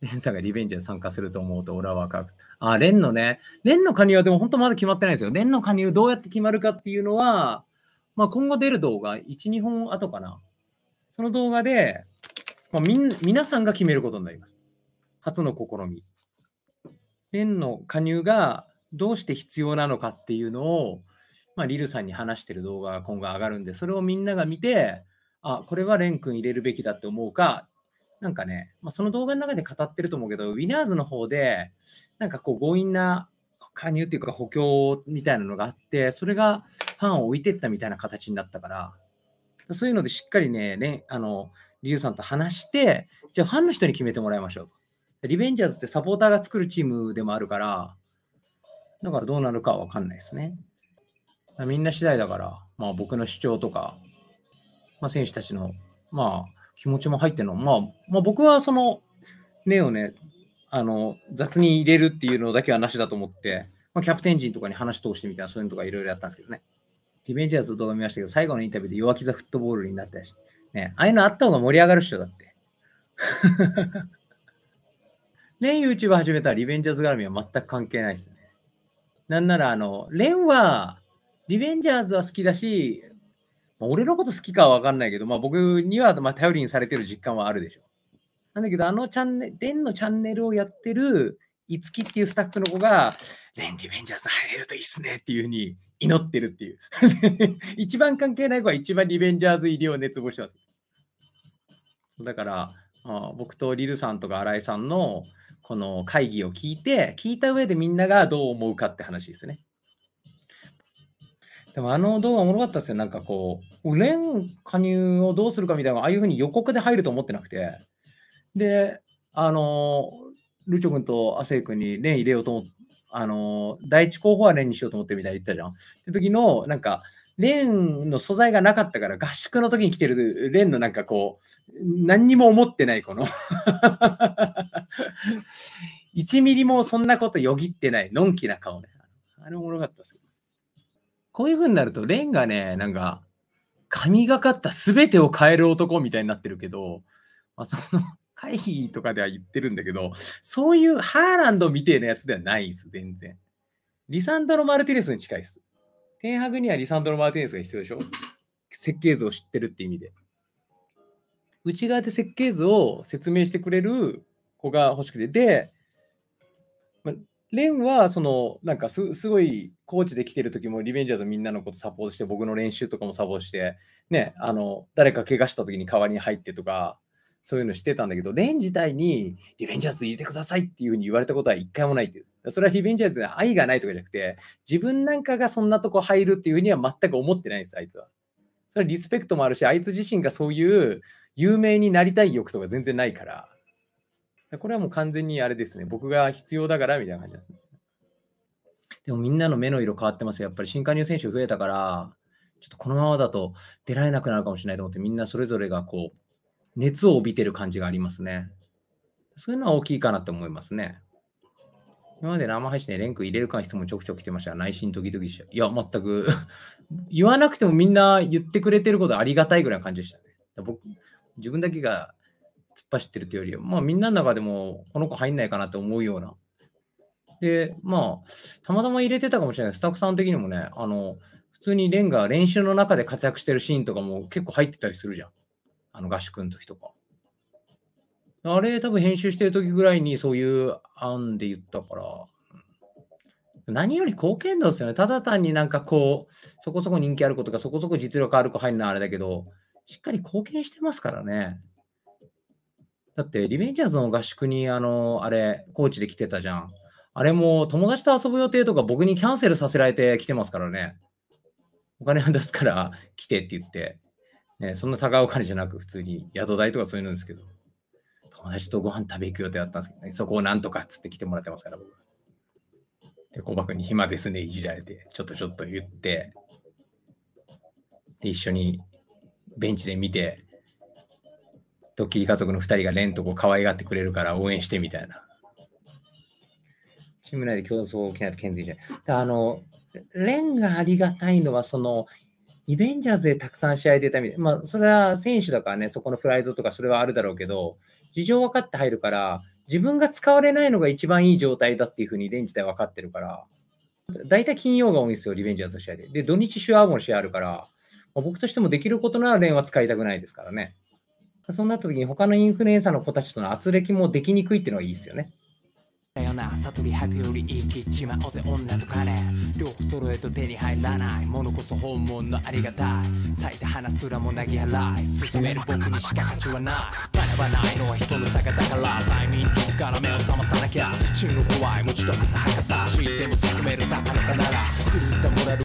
レンさんがリベンジに参加すると思うと、俺はワクワク。あ、レンのね、レンの加入はでも本当まだ決まってないですよ。レンの加入どうやって決まるかっていうのは、まあ、今後出る動画、1、2本後かな。その動画で、まあ、み皆さんが決めることになります。初の試み。レンの加入がどうして必要なのかっていうのを、まあ、リルさんに話してる動画が今後上がるんで、それをみんなが見て、あ、これはレン君入れるべきだって思うか、なんかね、まあ、その動画の中で語ってると思うけど、ウィナーズの方で、なんかこう強引な加入っていうか補強みたいなのがあって、それがファンを置いてったみたいな形になったから、そういうのでしっかりね、ねあの、リュウさんと話して、じゃあファンの人に決めてもらいましょうと。リベンジャーズってサポーターが作るチームでもあるから、だからどうなるかはわかんないですね。みんな次第だから、まあ僕の主張とか、まあ選手たちの、まあ気持ちも入ってるの。まあ、まあ、僕はその、ねをね、あの、雑に入れるっていうのだけはなしだと思って、まあ、キャプテン陣とかに話通してみたいな、そういうのとかいろいろやったんですけどね。リベンジャーズの動画見ましたけど、最後のインタビューで弱気ザフットボールになったし、ね、ああいうのあった方が盛り上がるっしょ、だって。レン YouTube 始めたらリベンジャーズ絡みは全く関係ないですね。なんなら、あの、レンは、リベンジャーズは好きだし、まあ、俺のこと好きかは分かんないけど、まあ、僕にはま頼りにされてる実感はあるでしょ。なんだけど、あのチャンネル、デンのチャンネルをやってる、いつきっていうスタッフの子が、レンリベンジャーズ入れるといいっすねっていうふうに祈ってるっていう。一番関係ない子は一番リベンジャーズ入りを熱望してます。だから、あ僕とリルさんとか新井さんのこの会議を聞いて、聞いた上でみんながどう思うかって話ですね。でもあの動画おもろかったですよ。なんかこう、連加入をどうするかみたいな、ああいうふうに予告で入ると思ってなくて、で、あの、ルチョ君と亜生君に連入れようと思って、あの、第一候補は連にしようと思ってみたいな言ったじゃん。って時の、なんか、レンの素材がなかったから合宿の時に来てるレンのなんかこう何にも思ってないこの1 ミリもそんなことよぎってないのんきな顔ねあれおもろかったですよ。こういう風になると、レンがね、なんか、神がかった全てを変える男みたいになってるけど、まあ、その会議とかでは言ってるんだけど、そういうハーランドみてえなやつではないです、全然。リサンドロ・マルティネスに近いです。天白にはリサンドロ・マルティネスが必要でしょ設計図を知ってるって意味で。内側で設計図を説明してくれる子が欲しくて、で、レンは、その、なんかす、すごい、コーチで来てる時も、リベンジャーズみんなのことサポートして、僕の練習とかもサポートして、ね、あの、誰か怪我した時に代わりに入ってとか、そういうのしてたんだけど、レン自体に、リベンジャーズ入れてくださいっていうふうに言われたことは一回もないっていう。それはリベンジャーズに愛がないとかじゃなくて、自分なんかがそんなとこ入るっていうふうには全く思ってないんです、あいつは。それはリスペクトもあるし、あいつ自身がそういう有名になりたい欲とか全然ないから。これはもう完全にあれですね。僕が必要だからみたいな感じですね。でもみんなの目の色変わってますよ。やっぱり新加入選手増えたから、ちょっとこのままだと出られなくなるかもしれないと思って、みんなそれぞれがこう、熱を帯びてる感じがありますね。そういうのは大きいかなと思いますね。今まで生配信でレン君入れるか質問ちょくちょく来てました。内心ドキドキしちゃう。いや、全く 言わなくてもみんな言ってくれてることありがたいぐらいの感じでしたね。僕、自分だけが走ってるというよりは、まあ、みんなの中でもこの子入んないかなって思うような。で、まあ、たまたま入れてたかもしれない。スタッフさん的にもね、あの、普通にレンが練習の中で活躍してるシーンとかも結構入ってたりするじゃん。あの合宿の時とか。あれ、多分編集してる時ぐらいにそういう案で言ったから。何より貢献度ですよね。ただ単になんかこう、そこそこ人気ある子とか、そこそこ実力ある子入るのはあれだけど、しっかり貢献してますからね。だって、リベンジャーズの合宿に、あの、あれ、コーチで来てたじゃん。あれも友達と遊ぶ予定とか僕にキャンセルさせられて来てますからね。お金を出すから来てって言って、ね、そんな高いお金じゃなく普通に宿代とかそういうのですけど、友達とご飯食べ行く予定だったんですけどね、そこをなんとかっつって来てもらってますから僕。で、小箱に暇ですね、いじられて、ちょっとちょっと言って、で、一緒にベンチで見て、ドッキリ家族の2人がレンとこ可愛がってくれるから応援してみたいな。チーム内で競争を起きないと健全じゃない。あの、レンがありがたいのは、その、リベンジャーズでたくさん試合出たみたい。まあ、それは選手だからね、そこのプライドとかそれはあるだろうけど、事情分かって入るから、自分が使われないのが一番いい状態だっていうふうに、レン自体分かってるから、大体金曜が多いんですよ、リベンジャーズの試合で。で、土日週合も試合あるから、まあ、僕としてもできることならレンは使いたくないですからね。そうなった時に他のインフルエンサーの子たちとの圧力もできにくいっていうのはいいですよね。だよな悟り吐くより生きちまおうぜ女と両方揃えと手に入らないものこそ本物のありがたい咲いた花すらも投げ払い進める僕にしか価値はない学ばないのは人の差がだから催眠術から目を覚まさなきゃ死ぬ怖いと浅はかさ知っても進める魚なら狂ったモラル